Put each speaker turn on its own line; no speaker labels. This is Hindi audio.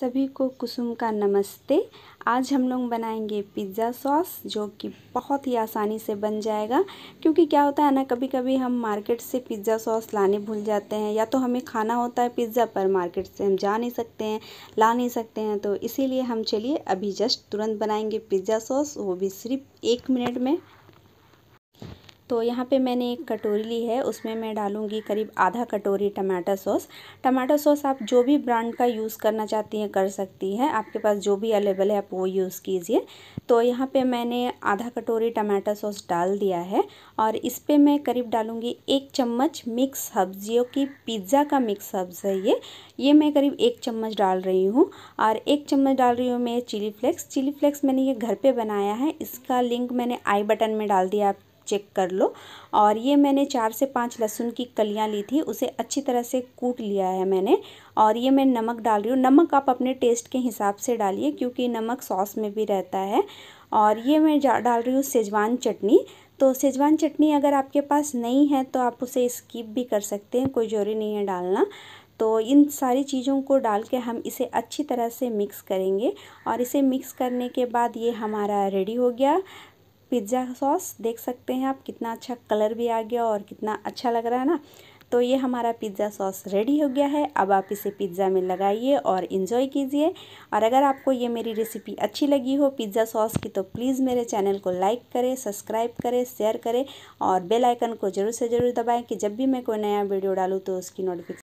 सभी को कुसुम का नमस्ते आज हम लोग बनाएंगे पिज़्ज़ा सॉस जो कि बहुत ही आसानी से बन जाएगा क्योंकि क्या होता है ना कभी कभी हम मार्केट से पिज़्ज़ा सॉस लाने भूल जाते हैं या तो हमें खाना होता है पिज़्ज़ा पर मार्केट से हम जा नहीं सकते हैं ला नहीं सकते हैं तो इसीलिए हम चलिए अभी जस्ट तुरंत बनाएंगे पिज़्ज़ा सॉस वो भी सिर्फ एक मिनट में तो यहाँ पे मैंने एक कटोरी ली है उसमें मैं डालूँगी करीब आधा कटोरी टमाटो सॉस टमाटो सॉस आप जो भी ब्रांड का यूज़ करना चाहती हैं कर सकती हैं आपके पास जो भी अवेलेबल है आप वो यूज़ कीजिए तो यहाँ पे मैंने आधा कटोरी टमाटो सॉस डाल दिया है और इस पर मैं करीब डालूँगी एक चम्मच मिक्स सब्जियों की पिज़्ज़ा का मिक्स सब्ज़ है ये ये मैं करीब एक चम्मच डाल रही हूँ और एक चम्मच डाल रही हूँ मैं चिली फ्लेक्स चिली फ्लेक्स मैंने ये घर पर बनाया है इसका लिंक मैंने आई बटन में डाल दिया आप चेक कर लो और ये मैंने चार से पाँच लहसुन की कलियाँ ली थी उसे अच्छी तरह से कूट लिया है मैंने और ये मैं नमक डाल रही हूँ नमक आप अपने टेस्ट के हिसाब से डालिए क्योंकि नमक सॉस में भी रहता है और ये मैं डाल रही हूँ सेजवान चटनी तो सेजवान चटनी अगर आपके पास नहीं है तो आप उसे स्किप भी कर सकते हैं कोई ज़रूरी नहीं है डालना तो इन सारी चीज़ों को डाल के हम इसे अच्छी तरह से मिक्स करेंगे और इसे मिक्स करने के बाद ये हमारा रेडी हो गया पिज़्ज़ा सॉस देख सकते हैं आप कितना अच्छा कलर भी आ गया और कितना अच्छा लग रहा है ना तो ये हमारा पिज़्ज़ा सॉस रेडी हो गया है अब आप इसे पिज़्ज़ा में लगाइए और इन्जॉय कीजिए और अगर आपको ये मेरी रेसिपी अच्छी लगी हो पिज़्ज़ा सॉस की तो प्लीज़ मेरे चैनल को लाइक करें सब्सक्राइब करें शेयर करें और बेल आइकन को ज़रूर से ज़रूर दबाएं कि जब भी मैं कोई नया वीडियो डालूँ तो उसकी नोटिफिकेशन